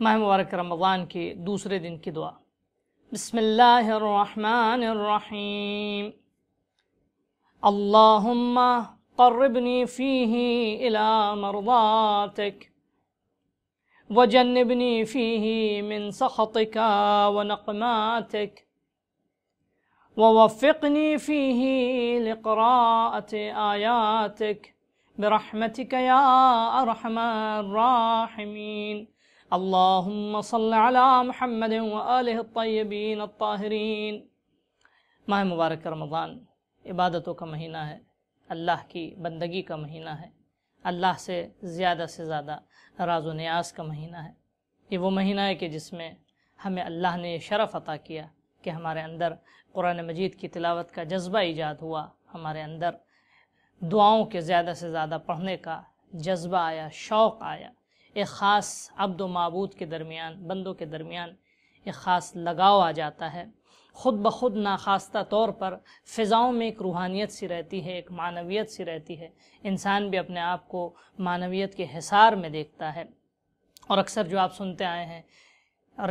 کے دوسرے دن کی دعا بسم الله الرحمن الرحيم اللهم قربني فيه إلى مرضاتك وجنبني فيه من سخطك ونقماتك ووفقني فيه لقراءة آياتك برحمتك يا أرحم الراحمين अल्लाहुम्म सल्ल अला मुहम्मद व आलिहि तय्यबीन माह मुबारक रमज़ान इबादतों का महीना है अल्लाह की बंदगी का महीना है अल्लाह से ज़्यादा से ज़्यादा राज न्याज का महीना है ये वो महीना है कि जिसमें हमें अल्लाह ने ये शरफ़ अता किया कि हमारे अंदर कुरान मजीद की तिलावत का जज्बा ईजाद हुआ हमारे अंदर दुआओं के ज़्यादा से ज़्यादा पढ़ने का जज्बा आया शौक़ आया एक ख़ास अब्द मबूद के दरमियान बंदों के दरमियान एक ख़ास लगाव आ जाता है ख़ुद ब खुद नाखास्ता तौर पर फ़िज़ाओं में एक रूहानियत सी रहती है एक मानवियत सी रहती है इंसान भी अपने आप को मानवियत के हिसार में देखता है और अक्सर जो आप सुनते आए हैं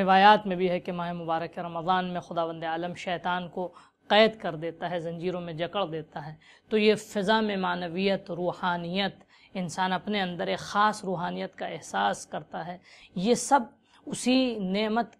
रिवायात में भी है कि माह मुबारक रमज़ान में खुदा बंद आलम शैतान को क़ैद कर देता है जंजीरों में जकड़ देता है तो ये फ़िज़ा में मानवियत रूहानियत इंसान अपने अंदर एक ख़ास रूहानियत का एहसास करता है ये सब उसी नेमत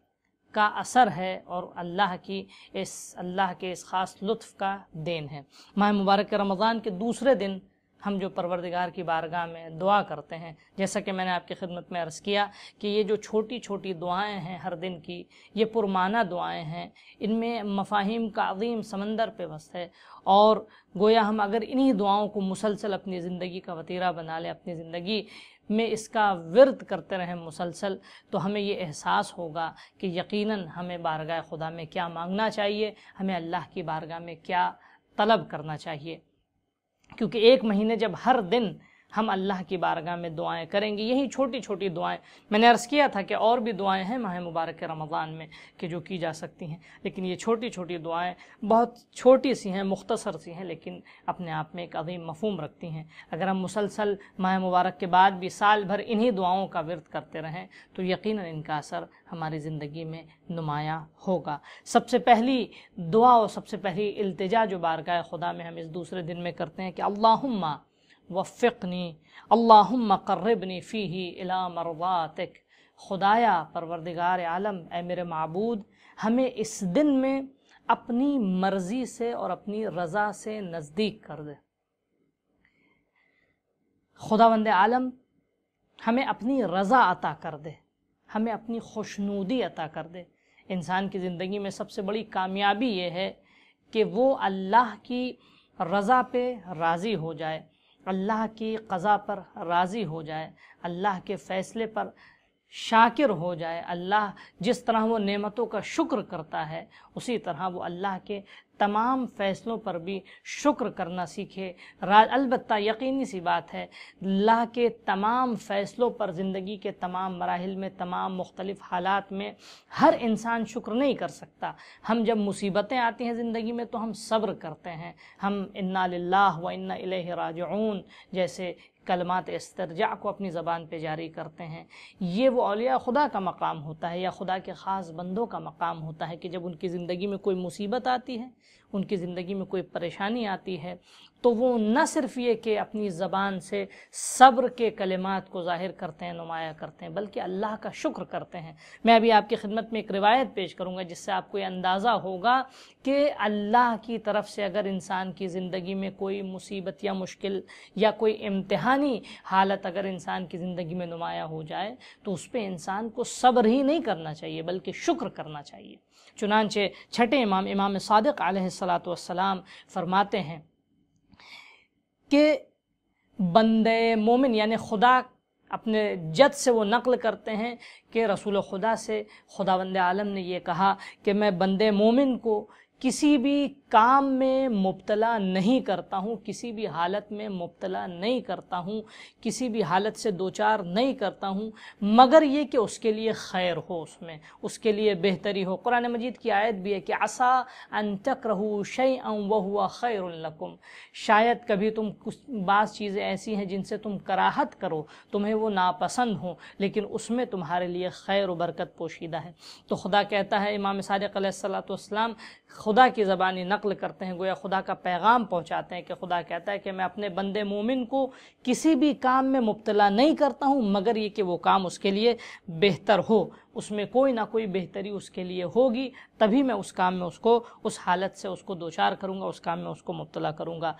का असर है और अल्लाह की इस अल्लाह के इस ख़ास लुत्फ़ का देन है माह मुबारक रमज़ान के दूसरे दिन हम जो परवरदिगार की बारगाह में दुआ करते हैं जैसा कि मैंने आपकी खिदमत में अर्ज़ किया कि ये जो छोटी छोटी दुआएं हैं हर दिन की ये पुरमाना दुआएं हैं इनमें मफाहिम का अजीम समंदर पे बस है और गोया हम अगर इन्हीं दुआओं को मुसलसल अपनी ज़िंदगी का वतीरा बना लें अपनी ज़िंदगी में इसका वर्द करते रहें मुसलसल तो हमें ये एहसास होगा कि यकीनन हमें बारगाह खुदा में क्या मांगना चाहिए हमें अल्लाह की बारगाह में क्या तलब करना चाहिए क्योंकि एक महीने जब हर दिन हम अल्लाह की बारगाह में दुआएं करेंगे यही छोटी छोटी दुआएं मैंने अर्ज़ किया था कि और भी दुआएं हैं माह मुबारक रमज़ान में कि जो की जा सकती हैं लेकिन ये छोटी छोटी दुआएं बहुत छोटी सी हैं मुख्तसर सी हैं लेकिन अपने आप में एक अजीम मफहम रखती हैं अगर हम मुसलसल माह मुबारक के बाद भी साल भर इन्हीं दुआओं का विरत करते रहें तो यकीन इनका असर हमारी ज़िंदगी में नुमाया होगा सबसे पहली दुआ और सबसे पहली अल्तजा जो बारगाह खुदा में हम इस दूसरे दिन में करते हैं कि अल्लाहुम्मा वफ़िकनी अल्लाम करबनी फ़ी इला मरवातिक खुदाया परवरदिगार आलम ए मेरे मबूद हमें इस दिन में अपनी मर्ज़ी से और अपनी रज़ा से नज़दीक कर दे खुदा वंद आलम हमें अपनी रज़ा अता कर दे हमें अपनी खुशनूदी अता कर दे इंसान की ज़िंदगी में सबसे बड़ी कामयाबी ये है कि वो अल्लाह की रज़ा पे राज़ी हो जाए अल्लाह की कज़ा पर राज़ी हो जाए अल्लाह के फ़ैसले पर शाकिर हो जाए अल्लाह जिस तरह वो नेमतों का शुक्र करता है उसी तरह वो अल्लाह के तमाम फ़ैसलों पर भी शुक्र करना सीखे अलबत् यकीनी सी बात है अल्लाह के तमाम फ़ैसलों पर ज़िंदगी के तमाम मराहल में तमाम मुख्तलिफ़ हालात में हर इंसान शुक्र नहीं कर सकता हम जब मुसीबतें आती हैं ज़िंदगी में तो हम सब्र करते हैं हम इन्ना व इन्ना राजून जैसे कलमात इसतरजा को अपनी ज़बान पर जारी करते हैं ये वो अलिया खुदा का मकाम होता है या खुदा के ख़ास बंदों का मकाम होता है कि जब उनकी ज़िंदगी में कोई मुसीबत आती है उनकी ज़िंदगी में कोई परेशानी आती है तो वो न सिर्फ ये कि अपनी ज़बान से सब्र के कलमात को ज़ाहिर करते हैं नुमाया करते हैं बल्कि अल्लाह का शुक्र करते हैं मैं अभी आपकी खिदमत में एक रिवायत पेश करूँगा जिससे आपको ये अंदाज़ा होगा कि अल्लाह की तरफ से अगर इंसान की ज़िंदगी में कोई मुसीबत या मुश्किल या कोई इम्तहान इंसानी हालत अगर इंसान की ज़िंदगी में नुमाया हो जाए तो उस पर इंसान को सब्र ही नहीं करना चाहिए बल्कि शुक्र करना चाहिए चुनानचे छठे इमाम इमाम सादक आलतम फरमाते हैं कि बंदे मोमिन यानि खुदा अपने जद से वो नकल करते हैं कि रसूल खुदा से खुदा बंद आलम ने यह कहा कि मैं बंदे मोमिन को किसी भी काम में मुबतला नहीं करता हूँ किसी भी हालत में मुबतला नहीं करता हूँ किसी भी हालत से दो चार नहीं करता हूँ मगर ये कि उसके लिए खैर हो उसमें उसके लिए बेहतरी हो कुरान मजीद की आयत भी है कि आसा अन तक रहू शई अम वह हुआ खैरकुम शायद कभी तुम कुछ बास चीज़ें ऐसी हैं जिनसे तुम कराहत करो तुम्हें वो नापसंद हो लेकिन उसमें तुम्हारे लिए खैर बरकत पोशीदा है तो खुदा कहता है इमाम सादक सलात खुद खुदा की ज़बानी नकल करते हैं गोया खुदा का पैगाम पहुँचाते हैं कि खुदा कहता है कि मैं अपने बंदे मोमिन को किसी भी काम में मुबतला नहीं करता हूँ मगर ये कि वो काम उसके लिए बेहतर हो उसमें कोई ना कोई बेहतरी उसके लिए होगी तभी मैं उस काम में उसको उस हालत से उसको दो चार करूँगा उस काम में उसको मुबतला करूँगा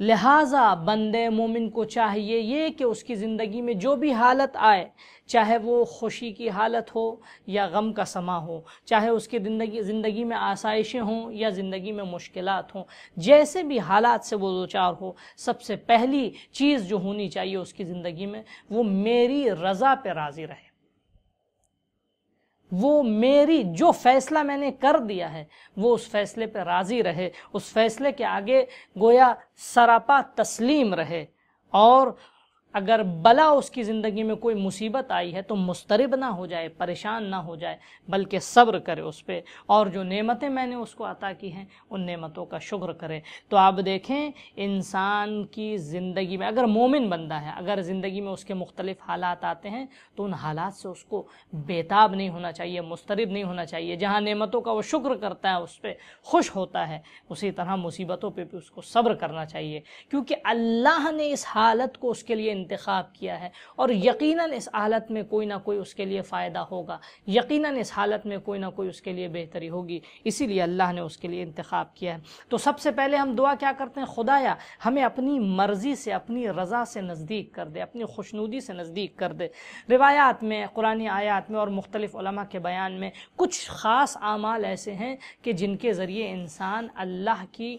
लिहाजा बंदे मोमिन को चाहिए ये कि उसकी ज़िंदगी में जो भी हालत आए चाहे वो खुशी की हालत हो या गम का समा हो चाहे उसकी ज़िंदगी ज़िंदगी में आसाइशें हों या ज़िंदगी में मुश्किल हों जैसे भी हालात से वो दो चार हो सबसे पहली चीज़ जो होनी चाहिए उसकी ज़िंदगी में वो मेरी रज़ा पे राज़ी रहे वो मेरी जो फैसला मैंने कर दिया है वो उस फैसले पर राज़ी रहे उस फैसले के आगे गोया सरापा तस्लीम रहे और अगर बला उसकी ज़िंदगी में कोई मुसीबत आई है तो मुस्तरब ना हो जाए परेशान ना हो जाए बल्कि सब्र करे उस पर और जो नेमतें मैंने उसको अता की हैं उन नेमतों का शुक्र करे तो आप देखें इंसान की ज़िंदगी में अगर मोमिन बंदा है अगर ज़िंदगी में उसके मुख्तलिफ हालात आते हैं तो उन हालात से उसको बेताब नहीं होना चाहिए मुस्तरब नहीं होना चाहिए जहाँ नेमतों का वो शुक्र करता है उस पर खुश होता है उसी तरह मुसीबतों पर भी उसको सब्र करना चाहिए क्योंकि अल्लाह ने इस हालत को उसके लिए इंतखब किया है और यकीनन इस हालत में कोई ना कोई उसके लिए फ़ायदा होगा यकीनन इस हालत में कोई ना कोई उसके लिए बेहतरी होगी इसीलिए अल्लाह ने उसके लिए इंतखब किया है तो सबसे पहले हम दुआ क्या करते हैं खुदाया हमें अपनी मर्ज़ी से अपनी रज़ा से नज़दीक कर दे अपनी खुशनूदी से नज़दीक कर दे रिवायात में कुरानी आयात में और मुख्तलिफ़ के बयान में कुछ ख़ास आमाल ऐसे हैं कि जिनके ज़रिए इंसान अल्लाह की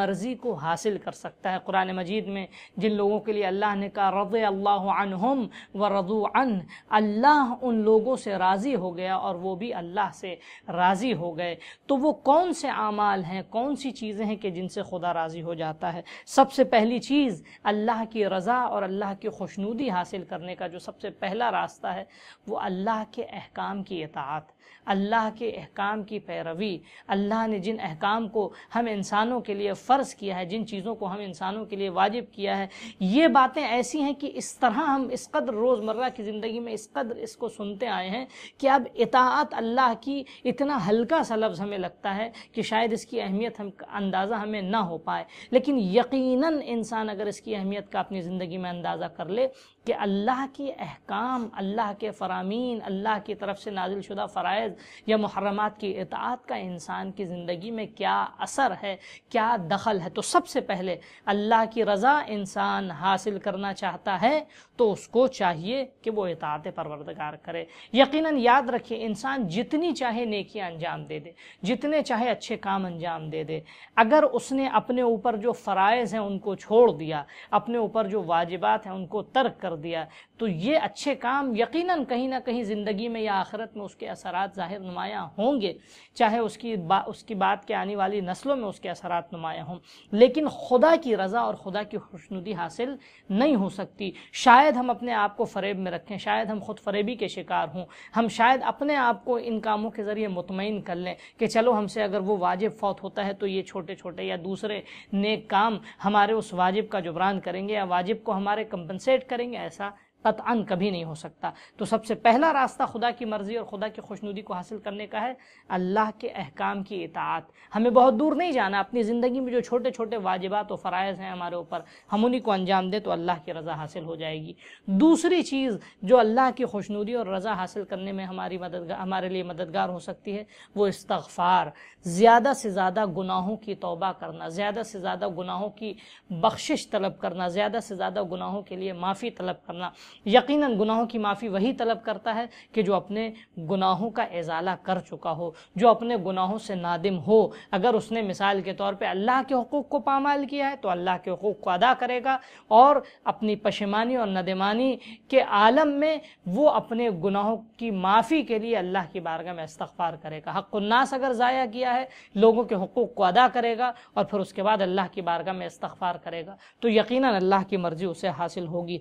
मर्ज़ी को हासिल कर सकता है कुरान मजीद में जिन लोगों के लिए अल्लाह ने कहा रज़ अल्लाम व रज़ून अल्लाह उन लोगों से राज़ी हो गया और वो भी अल्लाह से राज़ी हो गए तो वो कौन से अमाल हैं कौन सी चीज़ें हैं कि जिनसे खुदा राज़ी हो जाता है सबसे पहली चीज़ अल्लाह की रज़ा और अल्लाह की खुशनूदी हासिल करने का जो सबसे पहला रास्ता है वो अल्लाह के अहकाम की इतात अल्लाह के अहकाम की पैरवी अल्लाह ने जिन अहकाम को हम इंसानों के लिए फ़र्ज़ किया है जिन चीज़ों को हम इंसानों के लिए वाजिब किया है ये बातें ऐसी हैं कि इस तरह हम इस कदर रोज़मर्रा की ज़िंदगी में इस कदर इसको सुनते आए हैं कि अब इतात अल्लाह की इतना हल्का सा लफ्ज़ हमें लगता है कि शायद इसकी अहमियत हम अंदाज़ा हमें ना हो पाए लेकिन यकीनन इंसान अगर इसकी अहमियत का अपनी ज़िंदगी में अंदाज़ा कर ले कि अल्लाह की अहकाम अल्लाह के फ़रामीन अल्लाह की तरफ से नाजिलशुदा फ़रज़ या मुहरम की इतात का इंसान की ज़िंदगी में क्या असर है क्या दखल है तो सबसे पहले अल्लाह की रज़ा इंसान हासिल करना चाहता है तो उसको चाहिए कि वो इतात परवरदगार करे यकीन याद रखिए इंसान जितनी चाहे नेकियाँ अंजाम दे दे जितने चाहे अच्छे काम अंजाम दे दे अगर उसने अपने ऊपर जो फ़रज़ हैं उनको छोड़ दिया अपने ऊपर जो वाजिबात हैं उनको तर्क कर कर दिया तो ये अच्छे काम यकीनन कहीं ना कहीं ज़िंदगी में या आखिरत में उसके असरात ज़ाहिर नुमाया होंगे चाहे उसकी बा, उसकी बात के आने वाली नस्लों में उसके असरात नुमाया हों लेकिन खुदा की रज़ा और खुदा की खुशनुदी हासिल नहीं हो सकती शायद हम अपने आप को फरेब में रखें शायद हम खुद फरेबी के शिकार हों हम शायद अपने आप को इन कामों के ज़रिए मुतमिन कर लें कि चलो हमसे अगर वो वाजिब फौत होता है तो ये छोटे छोटे या दूसरे नेक काम हमारे उस वाजिब का जुबरान करेंगे या वाजिब को हमारे कंपनसेट करेंगे ऐसा कतअन कभी नहीं हो सकता तो सबसे पहला रास्ता खुदा की मर्ज़ी और खुदा की खुशनुदी को हासिल करने का है अल्लाह के अहकाम की इतात हमें बहुत दूर नहीं जाना अपनी ज़िंदगी में जो छोटे छोटे वाजिबात और फ़रज़ हैं हमारे ऊपर हम उन्हीं को अंजाम दें तो अल्लाह की रज़ा हासिल हो जाएगी दूसरी चीज़ जो अल्लाह की खुशनुदी और रज़ा हासिल करने में हमारी मदद हमारे लिए मददगार हो सकती है वो इस्तफ़ार ज़्यादा से ज़्यादा गुनाहों की तोबा करना ज़्यादा से ज़्यादा गुनाहों की बख्शिश तलब करना ज़्यादा से ज़्यादा गुनाहों के लिए माफ़ी तलब करना यकीनन गुनाहों की माफ़ी वही तलब करता है कि जो अपने गुनाहों का एजाला कर चुका हो जो अपने गुनाहों से नादिम हो अगर उसने मिसाल के तौर पे अल्लाह के हकूक़ को पामाल किया है तो अल्लाह के हकूक़ को अदा करेगा और अपनी पशेमानी और नदमानी के आलम में वो अपने गुनाहों की माफ़ी के लिए अल्लाह की बारगाह में इस्तफ़ार करेगा उन्नास अगर ज़ाया किया है लोगों के हकूक़ को अदा करेगा और फिर उसके बाद अल्लाह की बारगाह में इस्तफ़ार करेगा तो यकीन अल्लाह की मर्ज़ी उसे हासिल होगी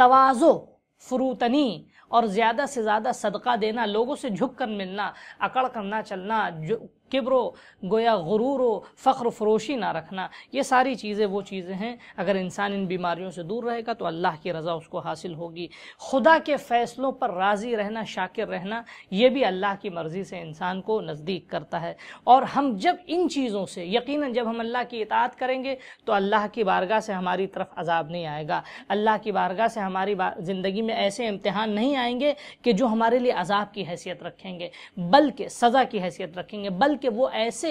तोज़ो फ्रूतनी और ज़्यादा से ज़्यादा सदका देना लोगों से झुक कर मिलना अकड़ करना चलना किब्र गोया गुरूर हो फ़ख्र फरोशी ना रखना ये सारी चीज़ें वो चीज़ें हैं अगर इंसान इन बीमारियों से दूर रहेगा तो अल्लाह की रज़ा उसको हासिल होगी खुदा के फ़ैसलों पर राज़ी रहना शाकिर रहना ये भी अल्लाह की मर्ज़ी से इंसान को नज़दीक करता है और हम जब इन चीज़ों से यकीन जब हम अल्लाह की इतात करेंगे तो अल्लाह की बारगाह से हमारी तरफ अजाब नहीं आएगा अल्लाह की बारगाह से हमारी ज़िंदगी में ऐसे इम्तहान नहीं आएंगे कि जो हमारे लिए अजाब की हैसियत रखेंगे बल्कि सज़ा की हैसियत रखेंगे बल्कि कि वो ऐसे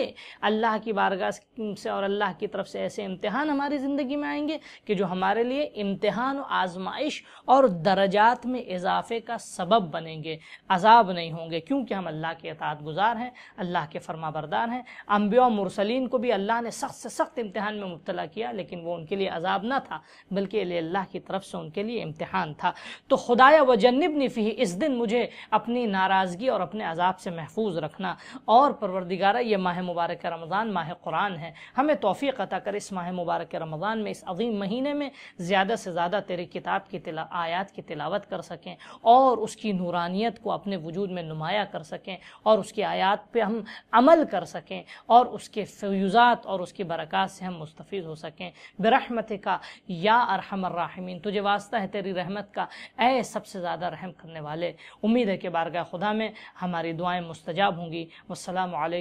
अल्लाह की बारगाह से और अल्लाह की तरफ से ऐसे इम्तहान हमारी ज़िंदगी में आएंगे कि जो हमारे लिए इम्तहान आजमाइश और दर्जात में इजाफे का सबब बनेंगे अजाब नहीं होंगे क्योंकि हम अल्लाह के अतात गुजार हैं अल्लाह के फरमाबरदार हैं अम्बिया मुरसलिन को भी अल्लाह ने सख्त से सख्त इम्तहान में मुबतला किया लेकिन वो उनके लिए अजाब ना था बल्कि अल्लाह की तरफ से उनके लिए इम्तहान था तो खुदाया व जन्नब ने फी इस दिन मुझे अपनी नाराज़गी और अपने अजाब से महफूज रखना और परवरदिग ग्यारह ये माह मुबारक रमज़ान माह कुरान है हमें तोफ़ी अता कर इस माह मुबारक रमज़ान में इस अजीम महीने में ज़्यादा से ज़्यादा तेरी किताब की तिला आयात की तिलावत कर सकें और उसकी नूरानियत को अपने वजूद में नुमाया कर सकें और उसकी आयात पर हम अमल कर सकें और उसके फ्यूज़ात और उसकी बरक़ात से हम मुस्तफ़ हो सकें बरहमत का या अरहमर्राहमीन तुझे वास्ता है तेरी रहमत का ए सबसे ज़्यादा रहम करने वाले उम्मीद है कि बारगा खुदा में हमारी दुआएँ मुस्तजाब होंगी वालकम